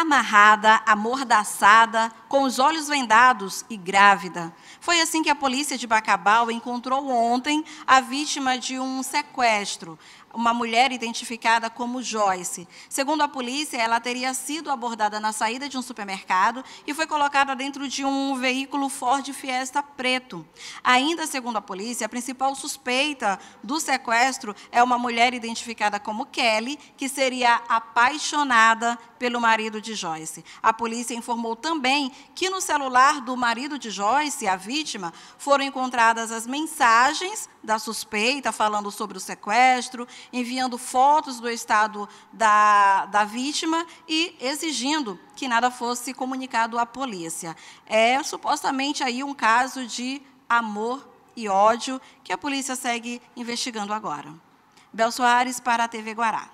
amarrada, amordaçada, com os olhos vendados e grávida. Foi assim que a polícia de Bacabal encontrou ontem a vítima de um sequestro, uma mulher identificada como Joyce. Segundo a polícia, ela teria sido abordada na saída de um supermercado e foi colocada dentro de um veículo Ford Fiesta preto. Ainda segundo a polícia, a principal suspeita do sequestro é uma mulher identificada como Kelly, que seria apaixonada pelo marido de Joyce. A polícia informou também que no celular do marido de Joyce, a vítima, foram encontradas as mensagens da suspeita falando sobre o sequestro, enviando fotos do estado da, da vítima e exigindo que nada fosse comunicado à polícia. É supostamente aí um caso de amor e ódio que a polícia segue investigando agora. Bel Soares para a TV Guará.